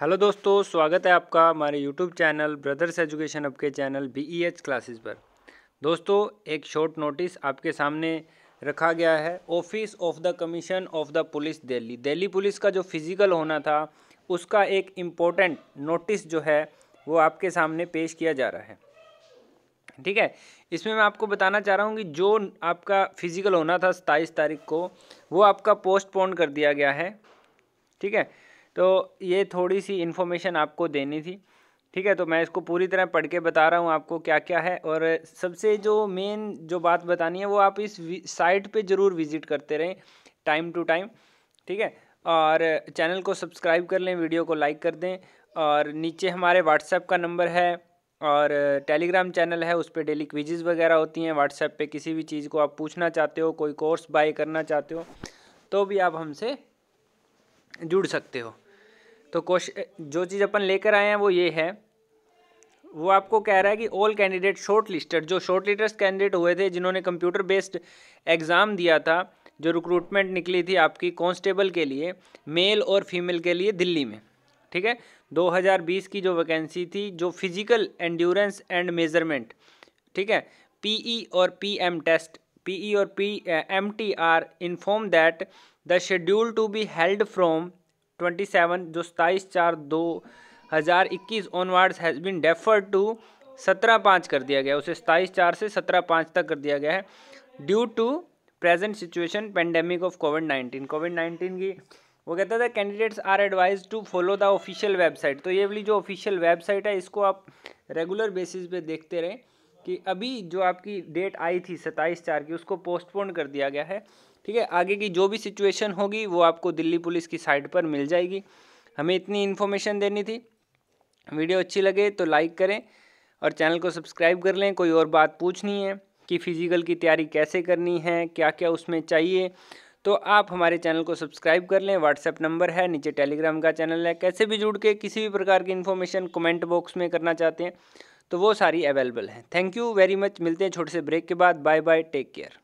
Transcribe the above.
hello दोस्तों स्वागत है आपका हमारे यूट्यूब चैनल ब्रदर्स एजुकेशन अब के channel B E H classes पर दोस्तों एक शॉर्ट नोटिस आपके सामने रखा गया है office of the commission of the police Delhi Delhi police का जो फिज़िकल होना था उसका एक इम्पोर्टेंट नोटिस जो है वो आपके सामने पेश किया जा रहा है ठीक है इसमें मैं आपको बताना चाह रहा हूँ कि जो आपका फिज़िकल होना था सत्ताईस तारीख को वो आपका पोस्टपोन कर दिया गया है ठीक है तो ये थोड़ी सी इन्फॉर्मेशन आपको देनी थी ठीक है तो मैं इसको पूरी तरह पढ़ के बता रहा हूँ आपको क्या क्या है और सबसे जो मेन जो बात बतानी है वो आप इस साइट पे ज़रूर विज़िट करते रहें टाइम टू टाइम ठीक है और चैनल को सब्सक्राइब कर लें वीडियो को लाइक कर दें और नीचे हमारे व्हाट्सएप का नंबर है और टेलीग्राम चैनल है उस पर डेली क्विजेज़ वगैरह होती हैं व्हाट्सएप पर किसी भी चीज़ को आप पूछना चाहते हो कोई कोर्स बाय करना चाहते हो तो भी आप हमसे जुड़ सकते हो तो क्वेश्चन जो चीज़ अपन लेकर आए हैं वो ये है वो आपको कह रहा है कि ऑल कैंडिडेट शॉर्ट लिस्टेड जो शॉर्ट लिस्टेड कैंडिडेट हुए थे जिन्होंने कंप्यूटर बेस्ड एग्ज़ाम दिया था जो रिक्रूटमेंट निकली थी आपकी कांस्टेबल के लिए मेल और फीमेल के लिए दिल्ली में ठीक है 2020 की जो वैकेंसी थी जो फिजिकल एंड्योरेंस एंड मेजरमेंट ठीक है पीई e और पीएम टेस्ट पीई और P M T are inform that the schedule to be held from twenty seven जो सताईस चार दो हज़ार इक्कीस onwards has been defer to सत्रह पाँच कर दिया गया उसे सताईस चार से सत्रह पाँच तक कर दिया गया है due to present situation pandemic of COVID nineteen COVID nineteen की वो कहता था candidates are advise to follow the official website तो ये वाली जो ऑफिशियल वेबसाइट है इसको आप रेगुलर बेसिस पे देखते रहें कि अभी जो आपकी डेट आई थी सत्ताईस चार की उसको पोस्टपोन कर दिया गया है ठीक है आगे की जो भी सिचुएशन होगी वो आपको दिल्ली पुलिस की साइट पर मिल जाएगी हमें इतनी इन्फॉर्मेशन देनी थी वीडियो अच्छी लगे तो लाइक करें और चैनल को सब्सक्राइब कर लें कोई और बात पूछनी है कि फ़िज़िकल की तैयारी कैसे करनी है क्या क्या उसमें चाहिए तो आप हमारे चैनल को सब्सक्राइब कर लें व्हाट्सएप नंबर है नीचे टेलीग्राम का चैनल है कैसे भी जुड़ के किसी भी प्रकार की इन्फॉर्मेशन कमेंट बॉक्स में करना चाहते हैं तो वो सारी अवेलेबल हैं थैंक यू वेरी मच मिलते हैं छोटे से ब्रेक के बाद बाय बाय टेक केयर